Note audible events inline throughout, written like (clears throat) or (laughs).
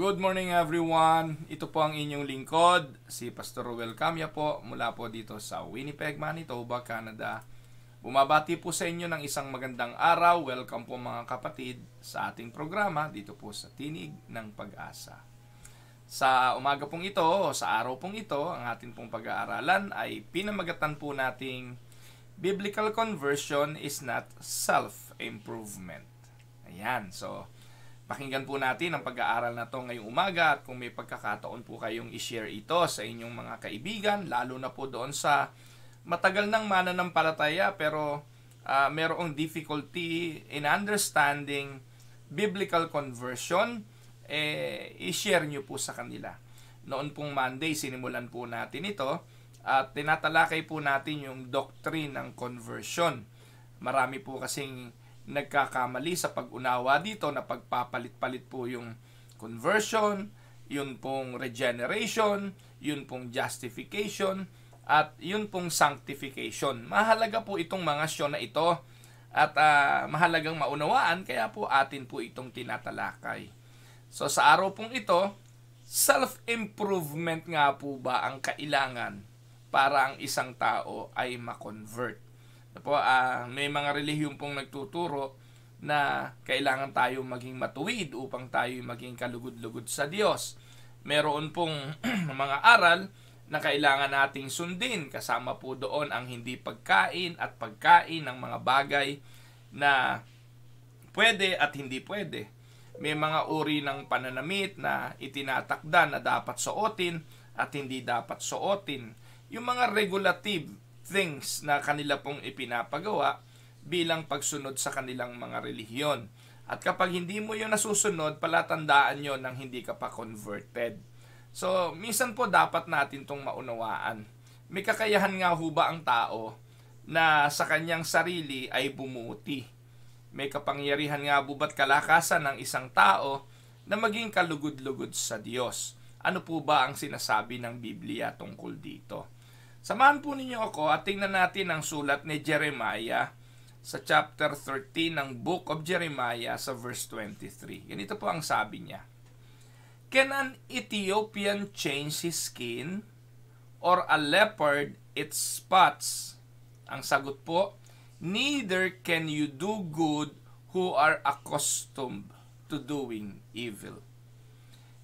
Good morning everyone. Ito po ang inyong lingkod, si Pastor Ruel Camia po mula po dito sa Winnipeg, Manitoba, Canada. Bumabati po sa inyo ng isang magandang araw. Welcome po mga kapatid sa ating programa dito po sa Tinig ng Pag-asa. Sa umaga pong ito, sa araw pong ito, ang ating pong pag-aaralan ay pinamagatan po nating Biblical conversion is not self-improvement. Ayan, so Pakinggan po natin ang pag-aaral na to ngayong umaga at kung may pagkakataon po kayong i-share ito sa inyong mga kaibigan, lalo na po doon sa matagal nang mananampalataya pero uh, merong difficulty in understanding biblical conversion, eh, i-share nyo po sa kanila. Noon pong Monday, sinimulan po natin ito at tinatalakay po natin yung doctrine ng conversion. Marami po kasing nagkakamali sa pag-unawa dito na pagpapalit-palit po yung conversion, yun pong regeneration, yun pong justification, at yun pong sanctification. Mahalaga po itong mga syon na ito at uh, mahalagang maunawaan kaya po atin po itong tinatalakay. So sa araw pong ito, self-improvement nga po ba ang kailangan para ang isang tao ay makonvert? po, uh, ah, may mga relihiyon pong nagtuturo na kailangan tayo maging matuwid upang tayo maging kalugod-lugod sa Diyos. Meron pong (clears throat) mga aral na kailangan nating sundin. Kasama po doon ang hindi pagkain at pagkain ng mga bagay na pwede at hindi pwede. May mga uri ng pananamit na itinatakda na dapat suotin at hindi dapat suotin. Yung mga regulative things na kanila pong ipinapagawa bilang pagsunod sa kanilang mga relihiyon. At kapag hindi mo yun nasusunod, palatandaan yon ng hindi ka pa converted. So, minsan po dapat natin tong maunawaan. May kakayahan nga ho ba ang tao na sa kanyang sarili ay bumuti? May kapangyarihan nga bubat kalakasan ng isang tao na maging kalugod-lugod sa Diyos. Ano po ba ang sinasabi ng Biblia tungkol dito? Samahan po ninyo ako at tingnan natin ang sulat ni Jeremiah sa chapter 13 ng Book of Jeremiah sa verse 23. Ganito po ang sabi niya. Can an Ethiopian change his skin or a leopard its spots? Ang sagot po, neither can you do good who are accustomed to doing evil.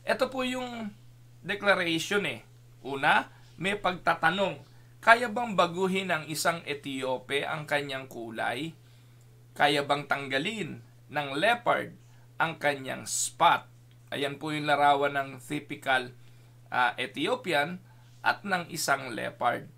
Ito po yung declaration eh. Una, may pagtatanong, kaya bang baguhin ng isang Etiope ang kanyang kulay? Kaya bang tanggalin ng leopard ang kanyang spot? Ayan po yung larawan ng typical uh, Ethiopian at ng isang leopard.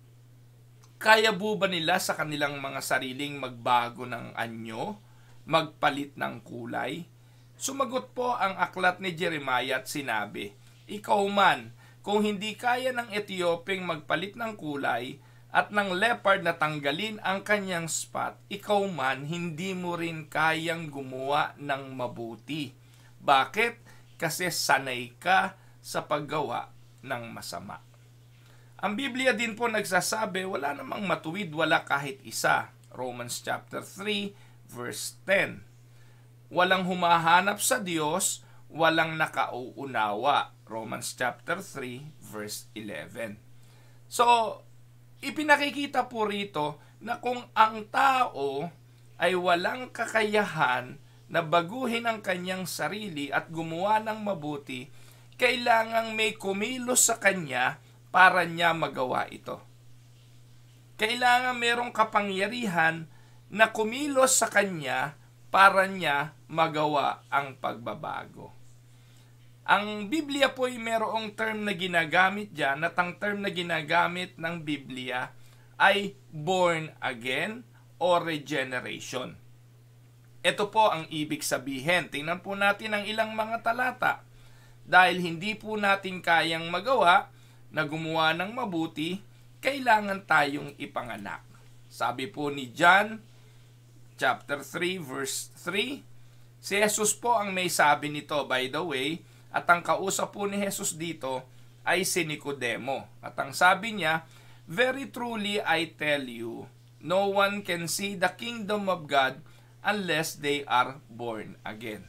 Kaya po ba nila sa kanilang mga sariling magbago ng anyo, magpalit ng kulay? Sumagot po ang aklat ni Jeremiah at sinabi, Ikaw man, kung hindi kaya ng Etioping magpalit ng kulay at ng leopard na tanggalin ang kanyang spot, ikaw man hindi mo rin kayang gumawa ng mabuti. Bakit? Kasi sanay ka sa paggawa ng masama. Ang Biblia din po nagsasabi, wala namang matuwid, wala kahit isa. Romans chapter 3 verse 10. Walang humahanap sa Diyos, walang nakauunawa. Romans chapter 3 verse 11. So, ipinakikita po rito na kung ang tao ay walang kakayahan na baguhin ang kanyang sarili at gumawa ng mabuti, kailangang may kumilos sa kanya para niya magawa ito. Kailangan merong kapangyarihan na kumilos sa kanya para niya magawa ang pagbabago. Ang Biblia po ay merong term na ginagamit diyan, at ang term na ginagamit ng Biblia ay born again or regeneration. Ito po ang ibig sabihin. Tingnan po natin ang ilang mga talata. Dahil hindi po natin kayang magawa na gumawa ng mabuti, kailangan tayong ipanganak. Sabi po ni John chapter 3 verse 3, si Jesus po ang may sabi nito by the way, at ang kausap po ni Jesus dito ay si Nicodemo. At ang sabi niya, Very truly I tell you, no one can see the kingdom of God unless they are born again.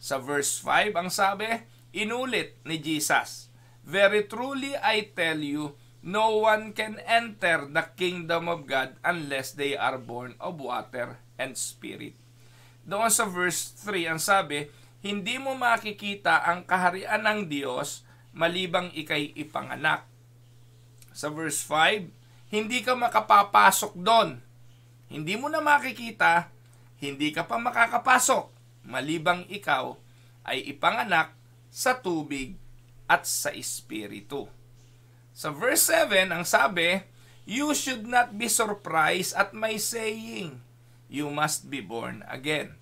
Sa verse 5, ang sabi, inulit ni Jesus, Very truly I tell you, no one can enter the kingdom of God unless they are born of water and spirit. Doon sa verse 3, ang sabi, hindi mo makikita ang kaharian ng Diyos malibang ikay ipanganak. Sa verse 5, hindi ka makapapasok doon. Hindi mo na makikita, hindi ka pa makakapasok malibang ikaw ay ipanganak sa tubig at sa espiritu. Sa verse 7, ang sabi, You should not be surprised at my saying, You must be born again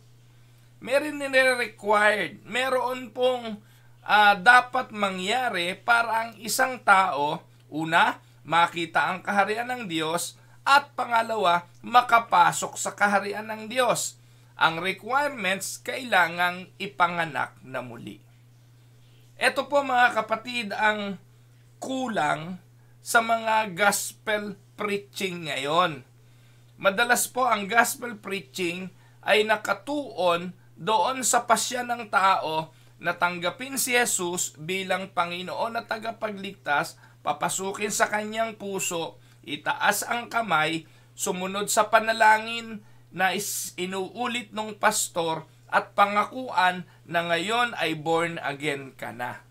meron nire-required, meron pong uh, dapat mangyari para ang isang tao, una, makita ang kaharian ng Diyos, at pangalawa, makapasok sa kaharian ng Diyos. Ang requirements kailangang ipanganak na muli. Ito po mga kapatid ang kulang sa mga gospel preaching ngayon. Madalas po ang gospel preaching ay nakatuon doon sa pasya ng tao na tanggapin si Jesus bilang Panginoon na tagapagligtas, papasukin sa kanyang puso, itaas ang kamay, sumunod sa panalangin na inuulit ng pastor at pangakuan na ngayon ay born again ka na.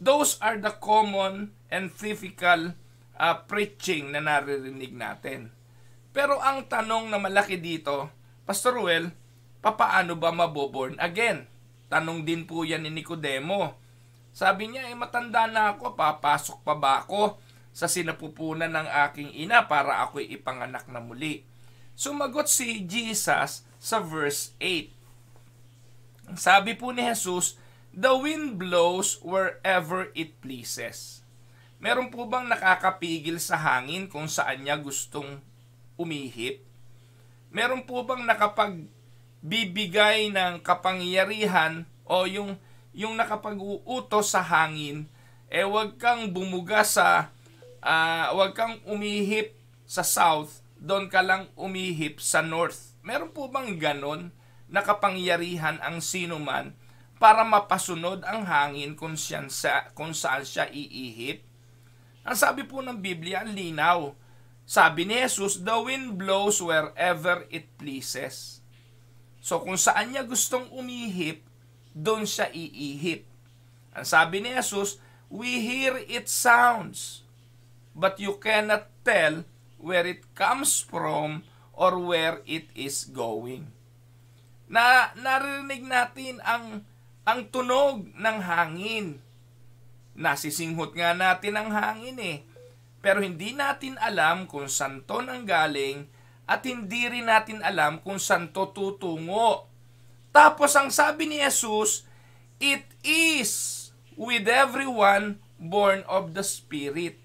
Those are the common and typical uh, preaching na naririnig natin. Pero ang tanong na malaki dito, Pastor Ruel, well, papaano ba maboborn again? Tanong din po yan ni Nicodemo. Sabi niya, eh matanda na ako, papasok pa ba ako sa sinapupunan ng aking ina para ako ipanganak na muli? Sumagot si Jesus sa verse 8. Sabi po ni Jesus, The wind blows wherever it pleases. Meron po bang nakakapigil sa hangin kung saan niya gustong umihip? Meron po bang nakapag bibigay ng kapangyarihan o yung yung nakapag-uutos sa hangin eh wag kang bumuga sa uh, ah, wag kang umihip sa south doon ka lang umihip sa north meron po bang ganon nakapangyarihan ang sino man para mapasunod ang hangin kung, siyan sa, kung saan siya iihip? Ang sabi po ng Biblia, linaw. Sabi ni Jesus, the wind blows wherever it pleases. So kung saan niya gustong umihip, doon siya iihip. Ang sabi ni Jesus, we hear it sounds, but you cannot tell where it comes from or where it is going. Na narinig natin ang ang tunog ng hangin. Nasisinghot nga natin ang hangin eh. Pero hindi natin alam kung saan to nang galing at hindi rin natin alam kung saan to tutungo. Tapos ang sabi ni Jesus, It is with everyone born of the Spirit.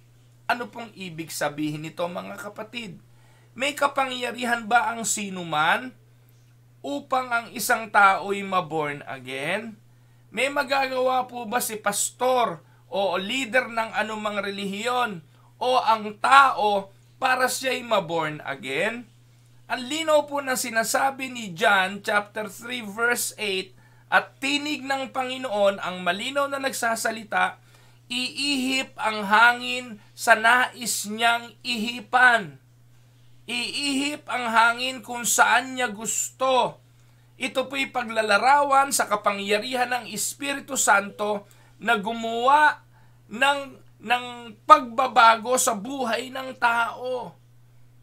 Ano pong ibig sabihin nito mga kapatid? May kapangyarihan ba ang sino man upang ang isang tao'y maborn again? May magagawa po ba si pastor o leader ng anumang relihiyon o ang tao para siya'y maborn again? Ang linaw po ng sinasabi ni John chapter 3 verse 8 at tinig ng Panginoon ang malinaw na nagsasalita, iihip ang hangin sa nais niyang ihipan. Iihip ang hangin kung saan niya gusto. Ito po'y paglalarawan sa kapangyarihan ng Espiritu Santo na gumawa ng ng pagbabago sa buhay ng tao.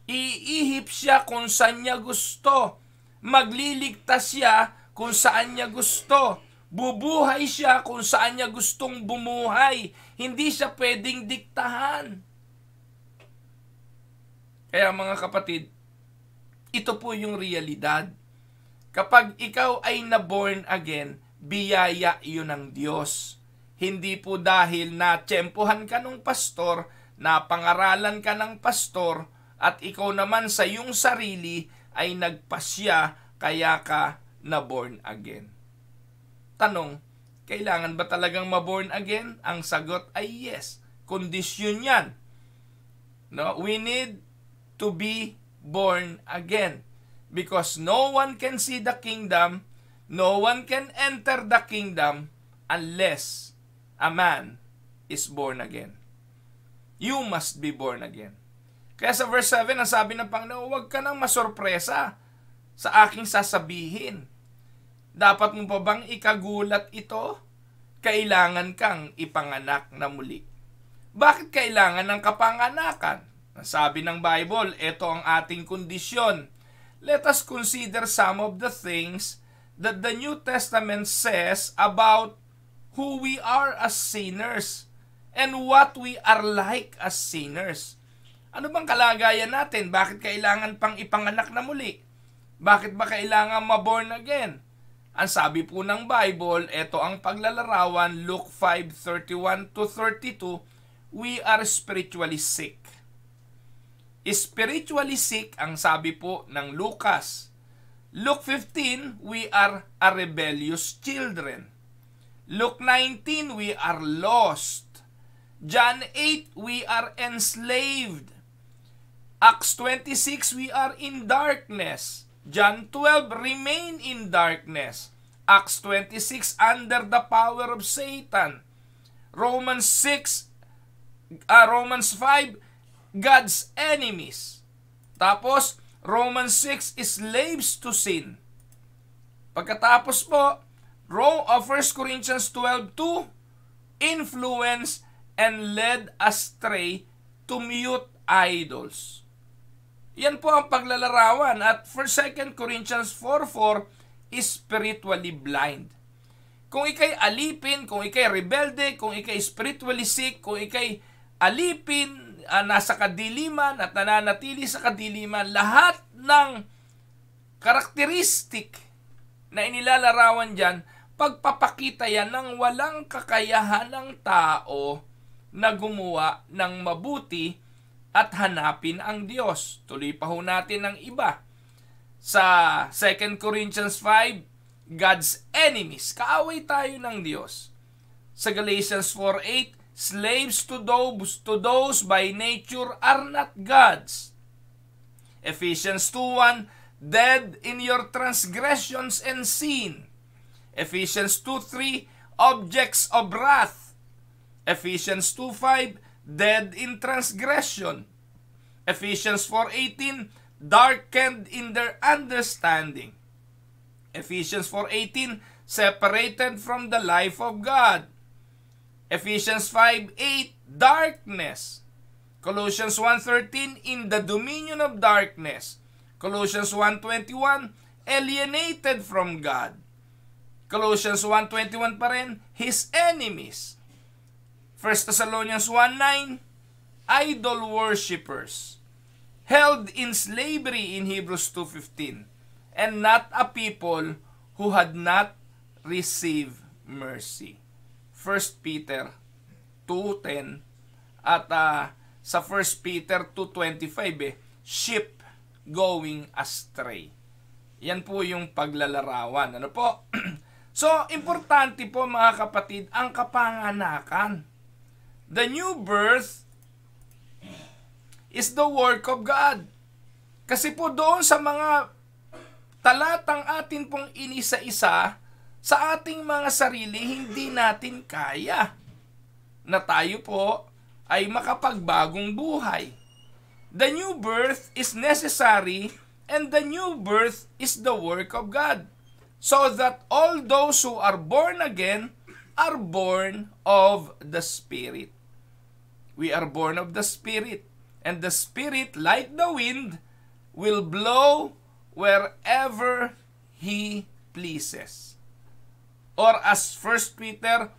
Iihip siya kung saan niya gusto. Magliligtas siya kung saan niya gusto. Bubuhay siya kung saan niya gustong bumuhay. Hindi siya pwedeng diktahan. Kaya mga kapatid, ito po yung realidad. Kapag ikaw ay naborn again, biyaya yun ng Diyos. Hindi po dahil na tsempuhan ka ng pastor, napangaralan ka ng pastor, at ikaw naman sa iyong sarili ay nagpasya kaya ka na born again. Tanong, kailangan ba talagang maborn again? Ang sagot ay yes. Kondisyon yan. No, we need to be born again because no one can see the kingdom, no one can enter the kingdom unless a man is born again. You must be born again. Kaya sa verse 7, ang sabi ng Panginoon, huwag ka nang masorpresa sa aking sasabihin. Dapat mo pa bang ikagulat ito? Kailangan kang ipanganak na muli. Bakit kailangan ng kapanganakan? Sabi ng Bible, ito ang ating kondisyon. Let us consider some of the things that the New Testament says about who we are as sinners and what we are like as sinners. Ano bang kalagayan natin? Bakit kailangan pang ipanganak na muli? Bakit ba kailangan maborn again? Ang sabi po ng Bible, ito ang paglalarawan, Luke 5:31 to 32, we are spiritually sick. Spiritually sick ang sabi po ng Lucas. Luke 15, we are a rebellious children. Luke 19, we are lost. John 8, we are enslaved. Acts 26, we are in darkness. John 12, remain in darkness. Acts 26, under the power of Satan. Romans 6, uh, ah, Romans 5, God's enemies. Tapos, Romans 6, slaves to sin. Pagkatapos po, row of 1 Corinthians 12.2, influence and led astray to mute idols. Yan po ang paglalarawan at for 2 Corinthians 4.4 is spiritually blind. Kung ikay alipin, kung ikay rebelde, kung ikay spiritually sick, kung ikay alipin, uh, nasa kadiliman at nananatili sa kadiliman, lahat ng karakteristik na inilalarawan dyan, pagpapakita yan ng walang kakayahan ng tao na gumawa ng mabuti at hanapin ang Diyos. Tuloy pa ho natin ang iba. Sa 2 Corinthians 5, God's enemies, kaaway tayo ng Diyos. Sa Galatians 4.8, slaves to those, to those by nature are not gods. Ephesians 2.1, dead in your transgressions and sin. Ephesians 2.3, objects of wrath. Ephesians 2.5, dead in transgression. Ephesians 4.18, darkened in their understanding. Ephesians 4.18, separated from the life of God. Ephesians 5.8, darkness. Colossians 1.13, in the dominion of darkness. Colossians 1.21, alienated from God. Colossians 1.21 pa rin, his enemies. 1 Thessalonians 1.9, idol worshippers, held in slavery in Hebrews 2.15, and not a people who had not received mercy. 1 Peter 2.10 at uh, sa 1 Peter 2.25 eh, sheep going astray. Yan po yung paglalarawan. Ano po? (clears throat) so, importante po mga kapatid, ang kapanganakan. The new birth is the work of God. Kasi po doon sa mga talatang atin pong inisa-isa sa ating mga sarili, hindi natin kaya na tayo po ay makapagbagong buhay. The new birth is necessary and the new birth is the work of God so that all those who are born again are born of the Spirit. We are born of the Spirit. And the Spirit, like the wind, will blow wherever He pleases. Or as 1 Peter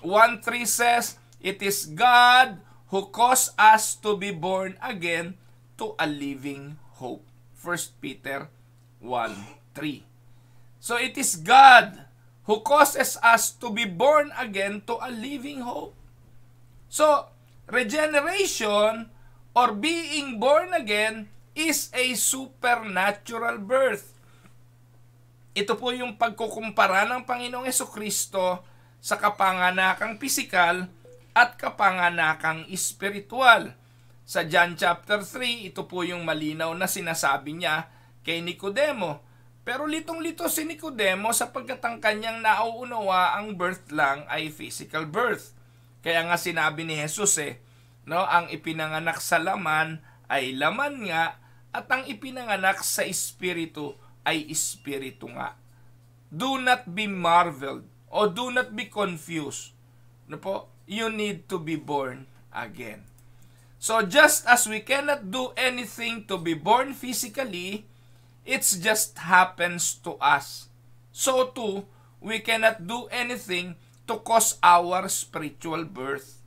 1.3 says, It is God who caused us to be born again to a living hope. 1 Peter 1.3 So it is God who causes us to be born again to a living hope. So, regeneration or being born again is a supernatural birth. Ito po yung pagkukumpara ng Panginoong Yeso Kristo sa kapanganakang pisikal at kapanganakang espiritual. Sa John chapter 3, ito po yung malinaw na sinasabi niya kay Nicodemo. Pero litong-lito si Nicodemo sapagkat ang kanyang nauunawa ang birth lang ay physical birth. Kaya nga sinabi ni Jesus eh, no, ang ipinanganak sa laman ay laman nga at ang ipinanganak sa espiritu ay espiritu nga. Do not be marveled or do not be confused. No po, you need to be born again. So just as we cannot do anything to be born physically, it just happens to us. So too, we cannot do anything to cause our spiritual birth.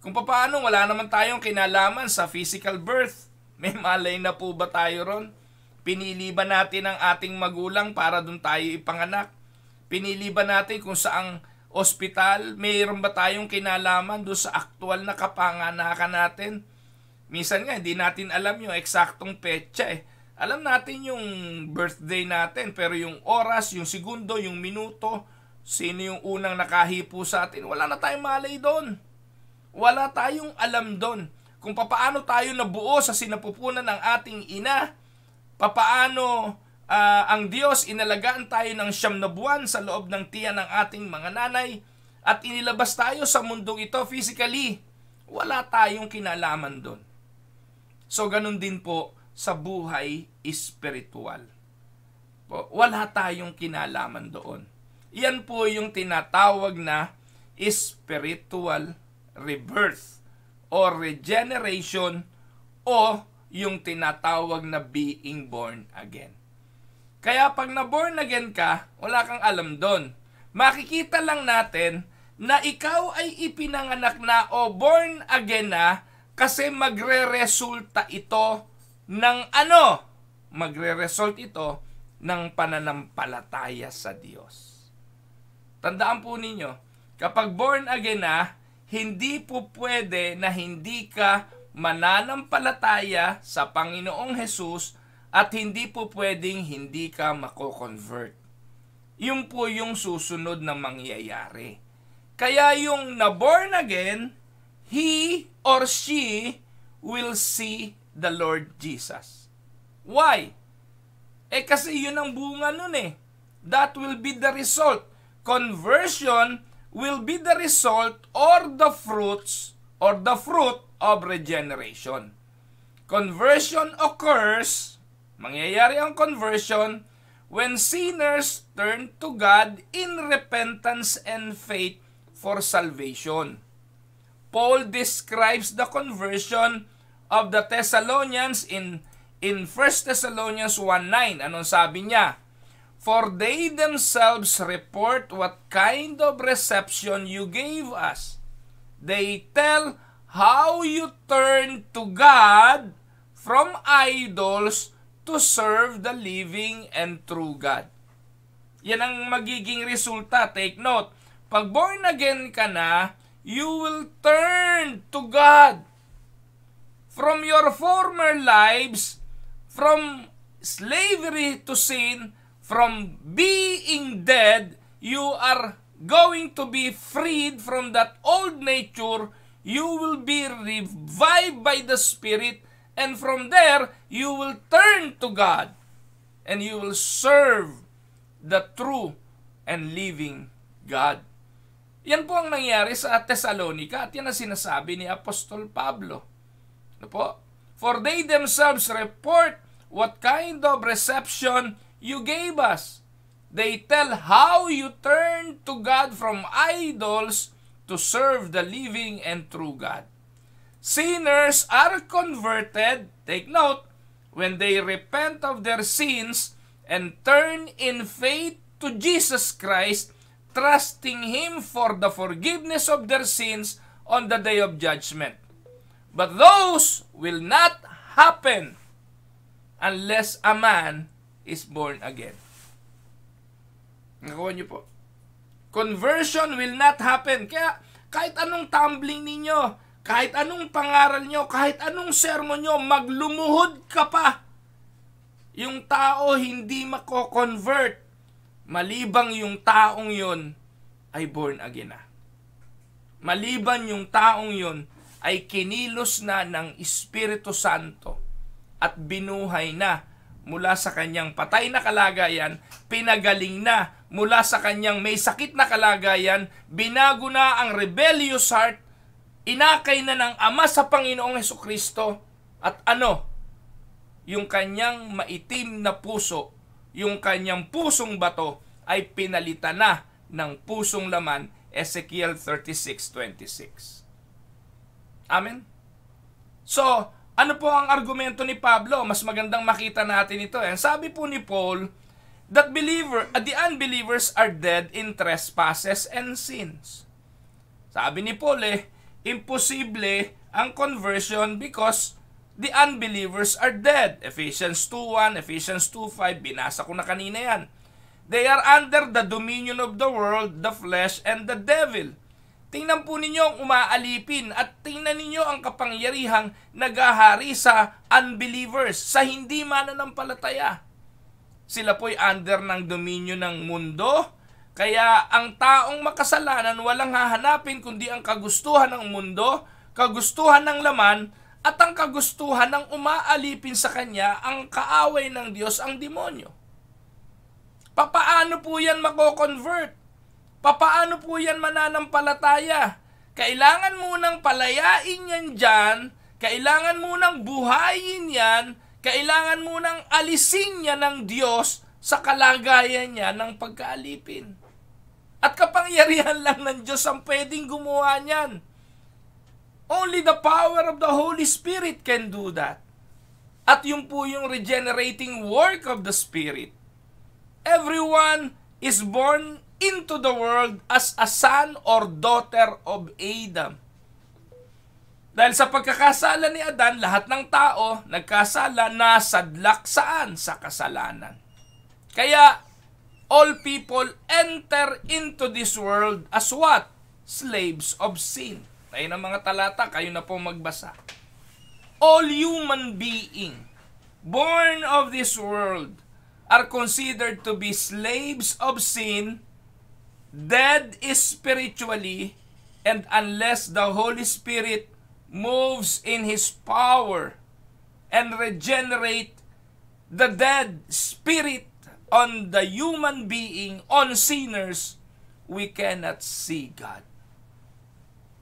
Kung paano, wala naman tayong kinalaman sa physical birth. (laughs) May malay na po ba tayo ron? Pinili ba natin ang ating magulang para doon tayo ipanganak? Pinili ba natin kung saang ospital? Mayroon ba tayong kinalaman doon sa aktual na kapanganakan natin? Minsan nga, hindi natin alam yung eksaktong petsa eh. Alam natin yung birthday natin, pero yung oras, yung segundo, yung minuto, Sino yung unang nakahipo sa atin? Wala na tayong malay doon. Wala tayong alam doon. Kung papaano tayo nabuo sa sinapupunan ng ating ina, papaano uh, ang Diyos inalagaan tayo ng siyam na buwan sa loob ng tiyan ng ating mga nanay at inilabas tayo sa mundong ito physically. Wala tayong kinalaman doon. So ganun din po sa buhay spiritual. Wala tayong kinalaman doon. Yan po yung tinatawag na spiritual rebirth or regeneration o yung tinatawag na being born again. Kaya pag na-born again ka, wala kang alam doon. Makikita lang natin na ikaw ay ipinanganak na o born again na kasi magre-resulta ito ng ano? Magre-result ito ng pananampalataya sa Diyos. Tandaan po ninyo, kapag born again na, hindi po pwede na hindi ka mananampalataya sa Panginoong Hesus at hindi po pwedeng hindi ka mako-convert. Yun po yung susunod na mangyayari. Kaya yung na-born again, he or she will see the Lord Jesus. Why? Eh kasi yun ang bunga nun eh. That will be the result conversion will be the result or the fruits or the fruit of regeneration. Conversion occurs, mangyayari ang conversion, when sinners turn to God in repentance and faith for salvation. Paul describes the conversion of the Thessalonians in in 1 Thessalonians 1:9. Anong sabi niya? For they themselves report what kind of reception you gave us. They tell how you turned to God from idols to serve the living and true God. Yan ang magiging resulta. Take note, pag born again ka na, you will turn to God. From your former lives, from slavery to sin, From being dead, you are going to be freed from that old nature. You will be revived by the Spirit. And from there, you will turn to God. And you will serve the true and living God. Yan po ang nangyari sa Thessalonica at yan ang sinasabi ni Apostol Pablo. Ano po? For they themselves report what kind of reception you gave us. They tell how you turned to God from idols to serve the living and true God. Sinners are converted, take note, when they repent of their sins and turn in faith to Jesus Christ, trusting Him for the forgiveness of their sins on the day of judgment. But those will not happen unless a man is born again. Nakuha niyo po. Conversion will not happen. Kaya kahit anong tumbling ninyo, kahit anong pangaral nyo, kahit anong sermon nyo, maglumuhod ka pa. Yung tao hindi mako-convert malibang yung taong yon ay born again na. Maliban yung taong yon ay kinilos na ng Espiritu Santo at binuhay na mula sa kanyang patay na kalagayan, pinagaling na mula sa kanyang may sakit na kalagayan, binago na ang rebellious heart, inakay na ng Ama sa Panginoong Heso Kristo, at ano? Yung kanyang maitim na puso, yung kanyang pusong bato ay pinalitan na ng pusong laman, Ezekiel 36.26. Amen? So, ano po ang argumento ni Pablo? Mas magandang makita natin ito. Eh. Sabi po ni Paul, that believer, uh, the unbelievers are dead in trespasses and sins. Sabi ni Paul eh, imposible ang conversion because the unbelievers are dead. Ephesians 2.1, Ephesians 2.5, binasa ko na kanina yan. They are under the dominion of the world, the flesh, and the devil. Tingnan po ninyo ang umaalipin at tingnan ninyo ang kapangyarihang nagahari sa unbelievers, sa hindi mananampalataya. Sila po'y under ng dominyo ng mundo, kaya ang taong makasalanan walang hahanapin kundi ang kagustuhan ng mundo, kagustuhan ng laman, at ang kagustuhan ng umaalipin sa kanya ang kaaway ng Diyos ang demonyo. Papaano po yan mako-convert? Papaano po yan mananampalataya? Kailangan munang palayain yan dyan, kailangan munang buhayin yan, kailangan munang alisin niya ng Diyos sa kalagayan niya ng pagkaalipin. At kapangyarihan (laughs) lang ng Diyos ang pwedeng gumawa niyan. Only the power of the Holy Spirit can do that. At yun po yung regenerating work of the Spirit. Everyone is born into the world as a son or daughter of Adam. Dahil sa pagkakasala ni Adan, lahat ng tao nagkasala na sadlak saan? Sa kasalanan. Kaya, all people enter into this world as what? Slaves of sin. Tayo ng mga talata, kayo na po magbasa. All human being born of this world are considered to be slaves of sin dead spiritually and unless the Holy Spirit moves in His power and regenerate the dead spirit on the human being, on sinners, we cannot see God.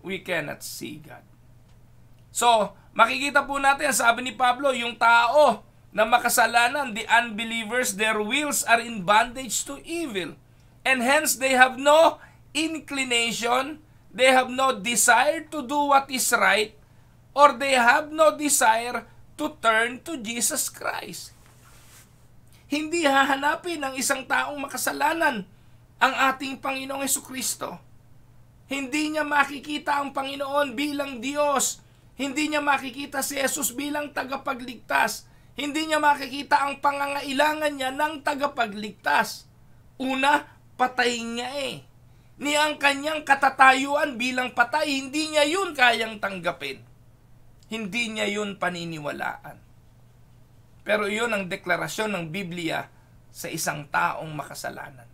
We cannot see God. So, makikita po natin, sabi ni Pablo, yung tao na makasalanan, the unbelievers, their wills are in bondage to evil. And hence, they have no inclination, they have no desire to do what is right, or they have no desire to turn to Jesus Christ. Hindi hahanapin ng isang taong makasalanan ang ating Panginoong Yesu Kristo. Hindi niya makikita ang Panginoon bilang Diyos. Hindi niya makikita si Jesus bilang tagapagligtas. Hindi niya makikita ang pangangailangan niya ng tagapagligtas. Una, patay niya eh. Ni ang kanyang katatayuan bilang patay, hindi niya yun kayang tanggapin. Hindi niya yun paniniwalaan. Pero yun ang deklarasyon ng Biblia sa isang taong makasalanan.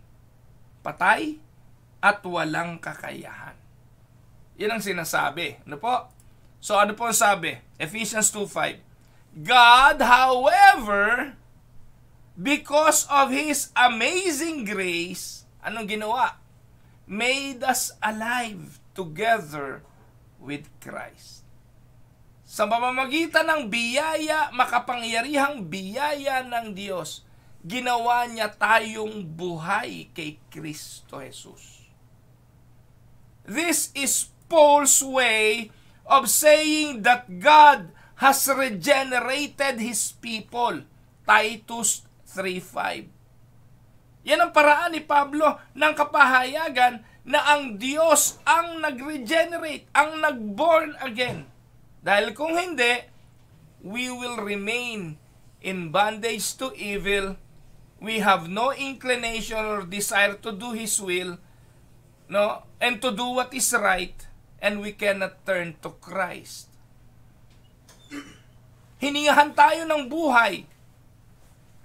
Patay at walang kakayahan. Yan ang sinasabi. Ano po? So ano po ang sabi? Ephesians 2.5 God, however, because of His amazing grace, Anong ginawa? Made us alive together with Christ. Sa pamamagitan ng biyaya, makapangyarihang biyaya ng Diyos, ginawa niya tayong buhay kay Kristo Jesus. This is Paul's way of saying that God has regenerated His people. Titus 3.5 yan ang paraan ni Pablo ng kapahayagan na ang Diyos ang nag-regenerate, ang nag-born again. Dahil kung hindi, we will remain in bondage to evil. We have no inclination or desire to do His will, no, and to do what is right, and we cannot turn to Christ. Hiningahan tayo ng buhay.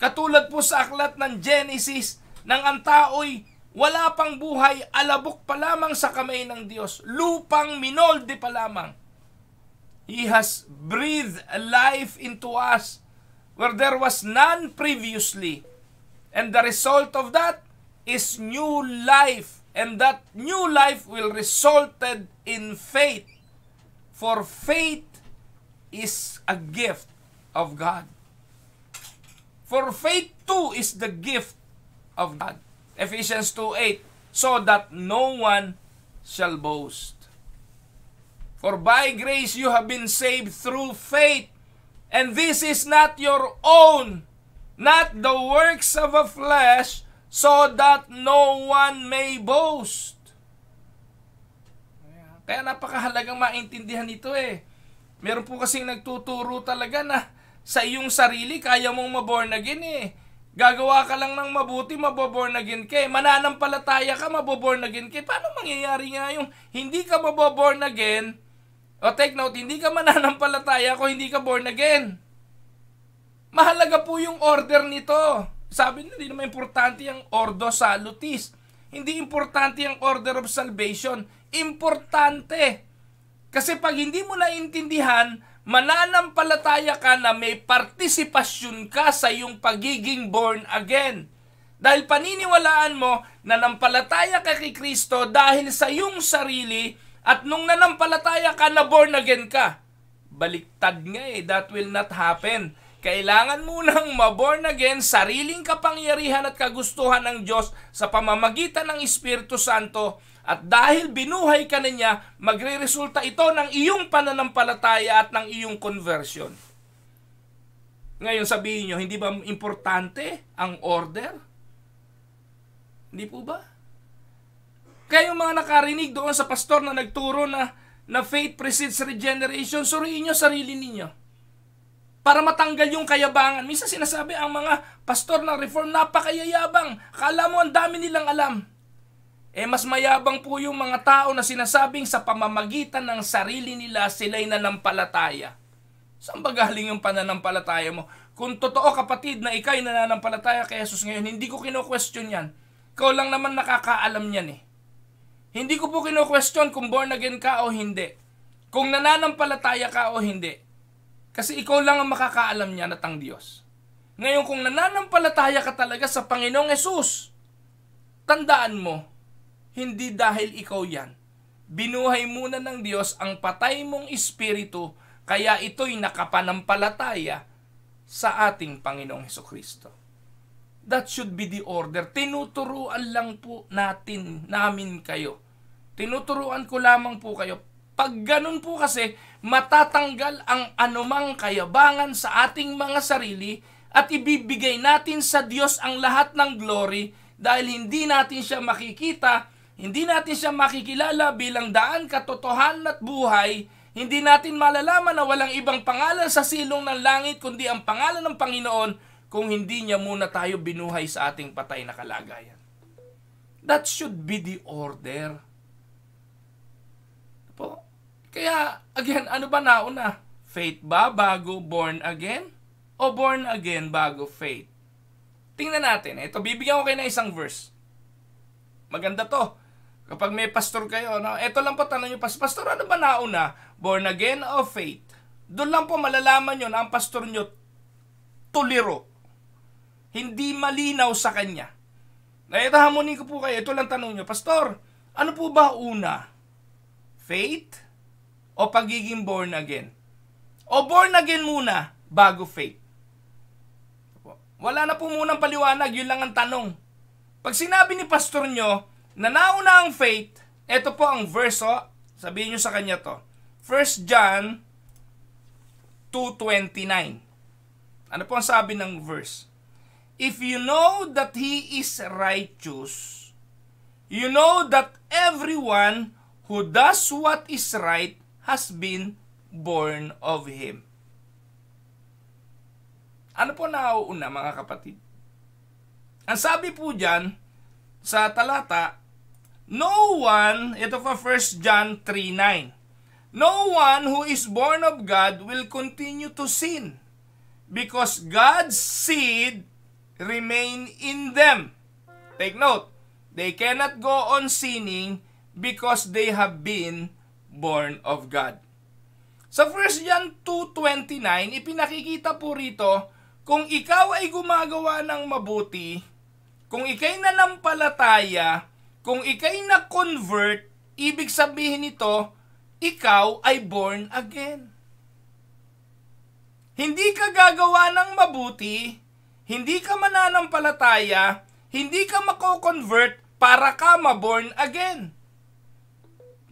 Katulad po sa aklat ng Genesis, nang ang tao'y wala pang buhay, alabok pa lamang sa kamay ng Diyos, lupang minolde pa lamang. He has breathed life into us where there was none previously. And the result of that is new life. And that new life will resulted in faith. For faith is a gift of God. For faith too is the gift of God. Ephesians 2.8 So that no one shall boast. For by grace you have been saved through faith, and this is not your own, not the works of a flesh, so that no one may boast. Kaya napakahalagang maintindihan ito eh. Meron po kasing nagtuturo talaga na sa iyong sarili, kaya mong maborn again eh. Gagawa ka lang ng mabuti, maboborn again ka. Eh. Mananampalataya ka, maboborn again ka. Eh. Paano mangyayari nga yung hindi ka maboborn again? O take note, hindi ka mananampalataya kung hindi ka born again. Mahalaga po yung order nito. Sabi nila, hindi naman importante ang ordo salutis. Hindi importante ang order of salvation. Importante. Kasi pag hindi mo naintindihan, mananampalataya ka na may partisipasyon ka sa iyong pagiging born again. Dahil paniniwalaan mo na nampalataya ka kay Kristo dahil sa iyong sarili at nung nanampalataya ka na born again ka. Baliktad nga eh, that will not happen. Kailangan mo munang maborn again sariling kapangyarihan at kagustuhan ng Diyos sa pamamagitan ng Espiritu Santo at dahil binuhay ka na niya, magre-resulta ito ng iyong pananampalataya at ng iyong conversion. Ngayon sabihin nyo, hindi ba importante ang order? Hindi po ba? Kaya yung mga nakarinig doon sa pastor na nagturo na, na faith precedes regeneration, suriin nyo sarili ninyo para matanggal yung kayabangan. Minsan sinasabi ang mga pastor ng reform, napakayayabang. Akala mo ang dami nilang alam eh mas mayabang po yung mga tao na sinasabing sa pamamagitan ng sarili nila sila'y nanampalataya. Saan ba galing yung pananampalataya mo? Kung totoo kapatid na ikay nananampalataya kay Jesus ngayon, hindi ko kino-question yan. Ikaw lang naman nakakaalam niyan eh. Hindi ko po kino-question kung born again ka o hindi. Kung nananampalataya ka o hindi. Kasi ikaw lang ang makakaalam niya natang Diyos. Ngayon kung nananampalataya ka talaga sa Panginoong Yesus, tandaan mo, hindi dahil ikaw yan. Binuhay muna ng Diyos ang patay mong espiritu, kaya ito'y nakapanampalataya sa ating Panginoong Heso Kristo. That should be the order. Tinuturuan lang po natin, namin kayo. Tinuturuan ko lamang po kayo. Pag ganun po kasi, matatanggal ang anumang kayabangan sa ating mga sarili at ibibigay natin sa Diyos ang lahat ng glory dahil hindi natin siya makikita hindi natin siya makikilala bilang daan katotohanan at buhay. Hindi natin malalaman na walang ibang pangalan sa silong ng langit kundi ang pangalan ng Panginoon kung hindi niya muna tayo binuhay sa ating patay na kalagayan. That should be the order. Po. Kaya, again, ano ba nauna? Faith ba bago born again? O born again bago faith? Tingnan natin. Ito, bibigyan ko kayo ng isang verse. Maganda to. Kapag may pastor kayo, no? Ito lang po tanong yung pastor. ano ba nauna? Born again o faith? Doon lang po malalaman niyo na ang pastor niyo tuliro. Hindi malinaw sa kanya. Ito, eh, hamunin ko po kayo. Ito lang tanong nyo. Pastor, ano po ba una? Faith o pagiging born again? O born again muna bago faith? Wala na po munang paliwanag. Yun lang ang tanong. Pag sinabi ni pastor nyo, na nauna ang faith, ito po ang verso, oh. sabihin nyo sa kanya to. 1 John 2.29. Ano po ang sabi ng verse? If you know that he is righteous, you know that everyone who does what is right has been born of him. Ano po nauuna mga kapatid? Ang sabi po dyan sa talata, No one, ito pa 1 John 3.9, No one who is born of God will continue to sin because God's seed remain in them. Take note, they cannot go on sinning because they have been born of God. Sa 1 John 2.29, ipinakikita po rito, kung ikaw ay gumagawa ng mabuti, kung ikay nanampalataya, kung ikay na-convert, ibig sabihin nito, ikaw ay born again. Hindi ka gagawa ng mabuti, hindi ka mananampalataya, hindi ka mako-convert para ka ma-born again.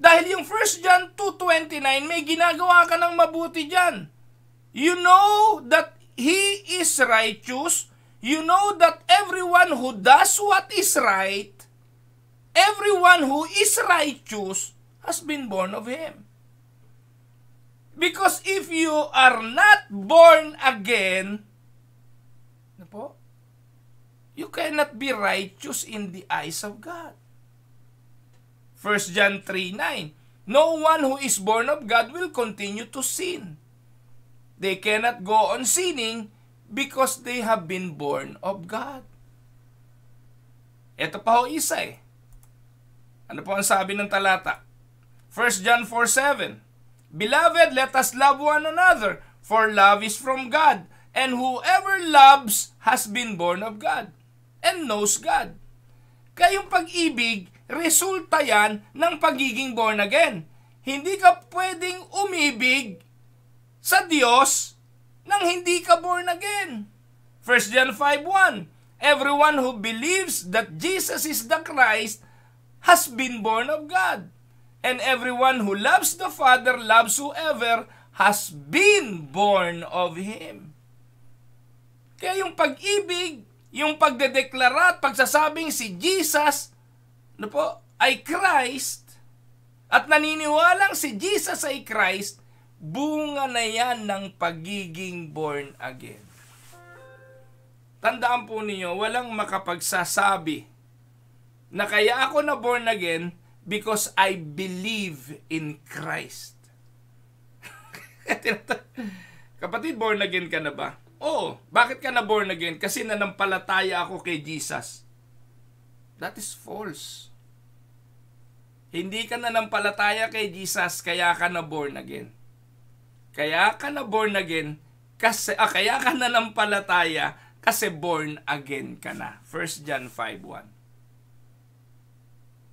Dahil yung 1 John 2.29, may ginagawa ka ng mabuti dyan. You know that He is righteous. You know that everyone who does what is right Everyone who is righteous has been born of Him. Because if you are not born again, na ano po, you cannot be righteous in the eyes of God. 1 John 3:9 No one who is born of God will continue to sin. They cannot go on sinning because they have been born of God. Ito pa ho isa eh. Ano po ang sabi ng talata? 1 John 4.7 Beloved, let us love one another, for love is from God, and whoever loves has been born of God, and knows God. Kaya yung pag-ibig, resulta yan ng pagiging born again. Hindi ka pwedeng umibig sa Diyos nang hindi ka born again. 1 John 5.1 Everyone who believes that Jesus is the Christ has been born of God. And everyone who loves the Father loves whoever has been born of Him. Kaya yung pag-ibig, yung pagdedeklara at pagsasabing si Jesus ano po, ay Christ at naniniwalang si Jesus ay Christ, bunga na yan ng pagiging born again. Tandaan po ninyo, walang makapagsasabi na kaya ako na born again because I believe in Christ. (laughs) Kapatid, born again ka na ba? Oo. Bakit ka na born again? Kasi nanampalataya ako kay Jesus. That is false. Hindi ka nanampalataya kay Jesus, kaya ka na born again. Kaya ka na born again, kasi, ah, kaya ka nanampalataya kasi born again ka na. 1 John 5.1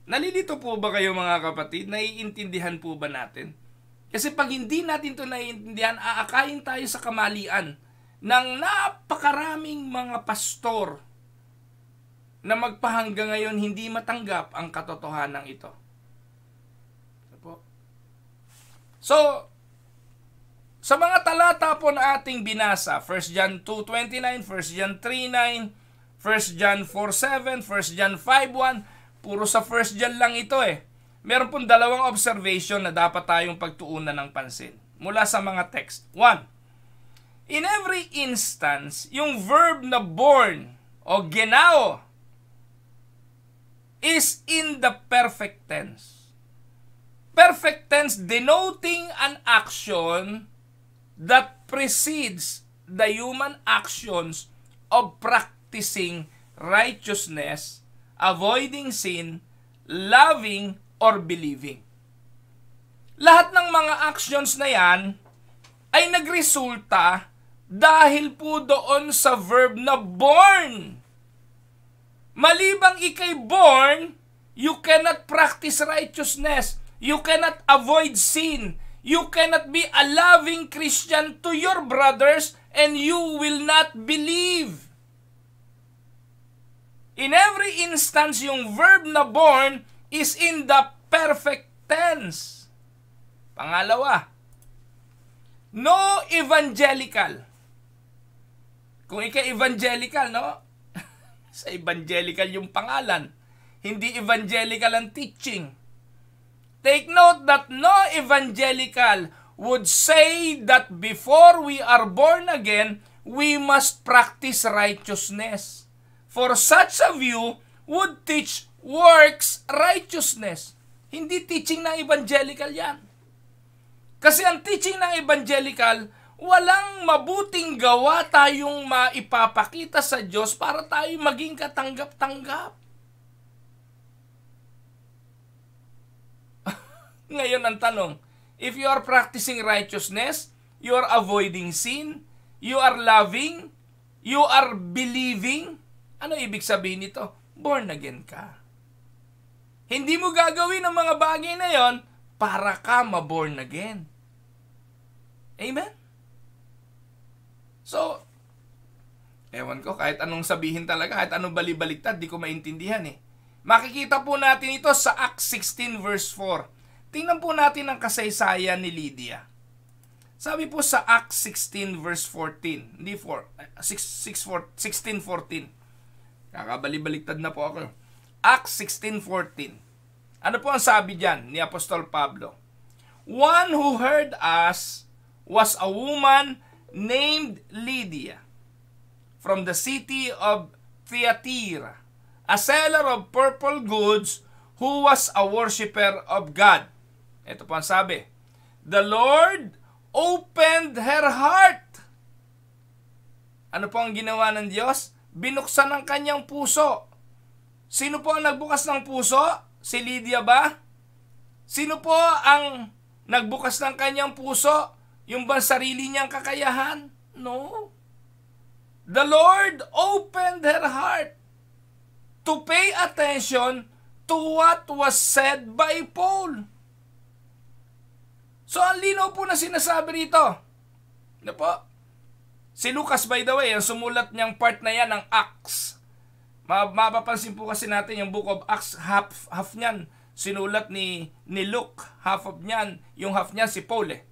Nalilito po ba kayo mga kapatid? Naiintindihan po ba natin? Kasi pag hindi natin to naiintindihan, aakayin tayo sa kamalian ng napakaraming mga pastor na magpahangga ngayon hindi matanggap ang katotohanan ito. So, sa mga talata po na ating binasa, 1 John 2.29, 1 John 3.9, 1 John 4.7, 1 John 5.1, Puro sa first dyan lang ito eh. Meron pong dalawang observation na dapat tayong pagtuunan ng pansin mula sa mga text. One, in every instance, yung verb na born o genao is in the perfect tense. Perfect tense denoting an action that precedes the human actions of practicing righteousness avoiding sin, loving, or believing. Lahat ng mga actions na yan ay nagresulta dahil po doon sa verb na born. Malibang ikay born, you cannot practice righteousness. You cannot avoid sin. You cannot be a loving Christian to your brothers and you will not believe. In every instance, yung verb na born is in the perfect tense. Pangalawa, no evangelical. Kung ikaw evangelical, no? (laughs) Sa evangelical yung pangalan. Hindi evangelical ang teaching. Take note that no evangelical would say that before we are born again, we must practice righteousness. For such a view would teach works righteousness. Hindi teaching ng evangelical yan. Kasi ang teaching ng evangelical, walang mabuting gawa tayong maipapakita sa Diyos para tayo maging katanggap-tanggap. (laughs) Ngayon ang tanong, if you are practicing righteousness, you are avoiding sin, you are loving, you are believing, ano ibig sabihin nito? Born again ka. Hindi mo gagawin ang mga bagay na yon para ka ma-born again. Amen? So, ewan ko, kahit anong sabihin talaga, kahit anong balibaliktad, di ko maintindihan eh. Makikita po natin ito sa Acts 16 verse 4. Tingnan po natin ang kasaysayan ni Lydia. Sabi po sa Acts 16 verse 14, hindi 4, 6, 6, 4, 16, 14. Nakabalibaliktad na po ako. Acts 16.14 Ano po ang sabi diyan ni Apostol Pablo? One who heard us was a woman named Lydia from the city of Thyatira, a seller of purple goods who was a worshiper of God. Ito po ang sabi. The Lord opened her heart. Ano po ang ginawa ng Diyos? binuksan ng kanyang puso. Sino po ang nagbukas ng puso? Si Lydia ba? Sino po ang nagbukas ng kanyang puso? Yung bang sarili niyang kakayahan? No. The Lord opened her heart to pay attention to what was said by Paul. So, ang linaw po na sinasabi rito. Na ano po, Si Lucas, by the way, ang sumulat niyang part na yan ng Acts. Mapapansin po kasi natin yung Book of Acts, half, half niyan. Sinulat ni, ni Luke, half of niyan. Yung half niyan si Paul eh.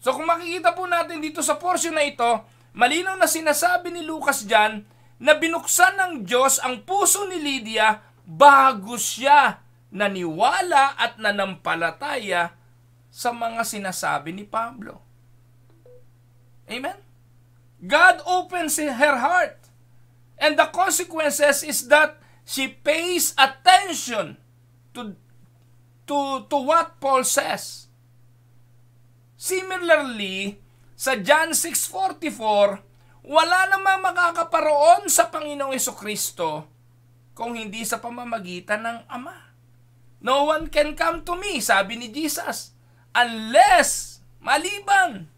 So kung makikita po natin dito sa portion na ito, malinaw na sinasabi ni Lucas dyan na binuksan ng Diyos ang puso ni Lydia bago siya naniwala at nanampalataya sa mga sinasabi ni Pablo. Amen? God opens her heart. And the consequences is that she pays attention to, to, to what Paul says. Similarly, sa John 6.44, wala namang makakaparoon sa Panginoong Kristo kung hindi sa pamamagitan ng Ama. No one can come to me, sabi ni Jesus, unless, maliban,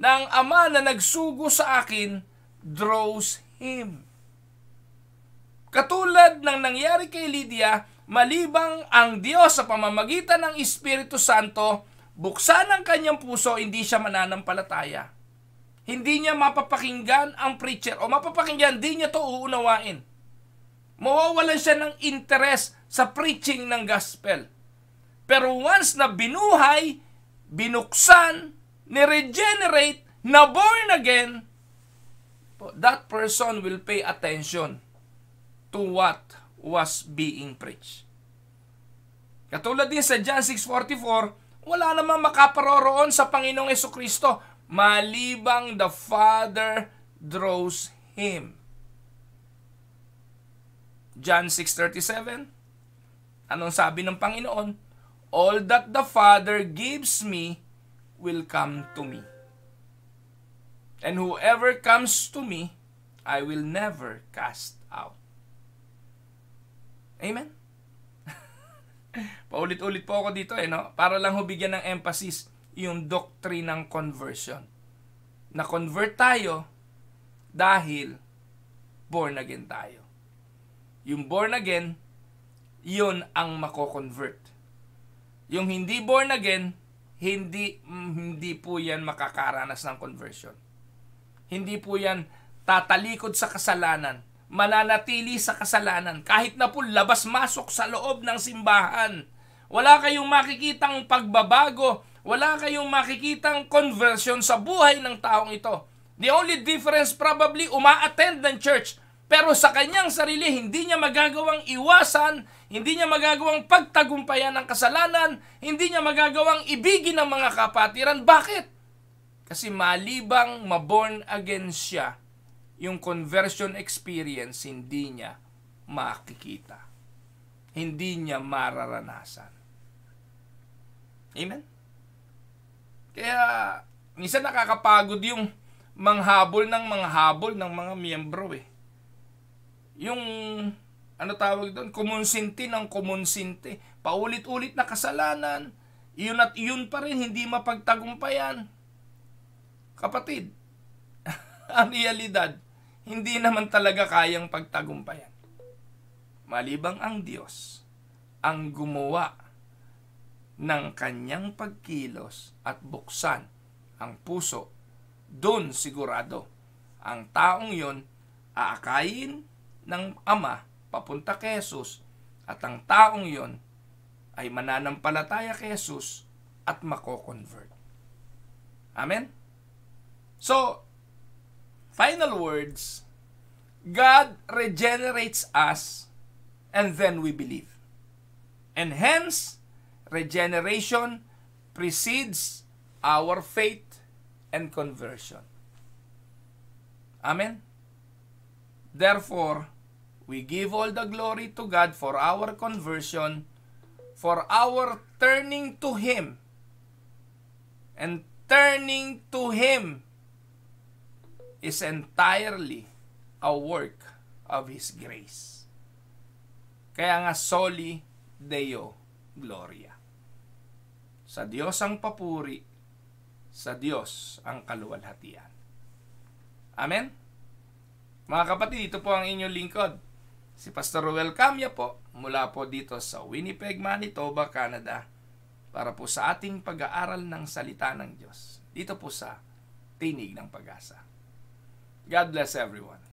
na ama na nagsugo sa akin draws him. Katulad ng nangyari kay Lydia, malibang ang Diyos sa pamamagitan ng Espiritu Santo, buksan ang kanyang puso, hindi siya mananampalataya. Hindi niya mapapakinggan ang preacher o mapapakinggan, hindi niya to uunawain. Mawawalan siya ng interes sa preaching ng gospel. Pero once na binuhay, binuksan, ni-regenerate na born again, that person will pay attention to what was being preached. Katulad din sa John 6.44, wala namang makaparoroon sa Panginoong Yeso Kristo malibang the Father draws him. John 6.37, anong sabi ng Panginoon? All that the Father gives me, will come to me. And whoever comes to me, I will never cast out. Amen? (laughs) Paulit-ulit po ako dito eh, no? Para lang hubigyan ng emphasis yung doctrine ng conversion. Na-convert tayo dahil born again tayo. Yung born again, yun ang mako-convert. Yung hindi born again, hindi mm, hindi po 'yan makakaranas ng conversion. Hindi po 'yan tatalikod sa kasalanan, mananatili sa kasalanan kahit na po labas-masok sa loob ng simbahan. Wala kayong makikitang pagbabago, wala kayong makikitang conversion sa buhay ng taong ito. The only difference probably umaattend ng church pero sa kanyang sarili, hindi niya magagawang iwasan, hindi niya magagawang pagtagumpayan ng kasalanan, hindi niya magagawang ibigin ng mga kapatiran. Bakit? Kasi malibang maborn again siya, yung conversion experience hindi niya makikita. Hindi niya mararanasan. Amen? Kaya, minsan nakakapagod yung manghabol ng manghabol ng mga miyembro eh yung ano tawag doon, kumonsinti ng kumonsinti. Paulit-ulit na kasalanan, yun at yun pa rin, hindi mapagtagumpayan. Kapatid, (laughs) ang realidad, hindi naman talaga kayang pagtagumpayan. Malibang ang Diyos ang gumawa ng kanyang pagkilos at buksan ang puso, doon sigurado ang taong yon aakayin ng Ama papunta kay Jesus at ang taong yon ay mananampalataya kay Jesus at mako-convert. Amen? So, final words, God regenerates us and then we believe. And hence, regeneration precedes our faith and conversion. Amen? Therefore, We give all the glory to God for our conversion, for our turning to Him, and turning to Him is entirely a work of His grace. Kaya nga, soli Deo Gloria. Sa Diyos ang papuri, sa Diyos ang kaluwalhatian. Amen? Mga kapatid, ito po ang inyong lingkod. Si Pastor Ruel Camia po mula po dito sa Winnipeg, Manitoba, Canada para po sa ating pag-aaral ng salita ng Diyos dito po sa Tinig ng Pag-asa. God bless everyone.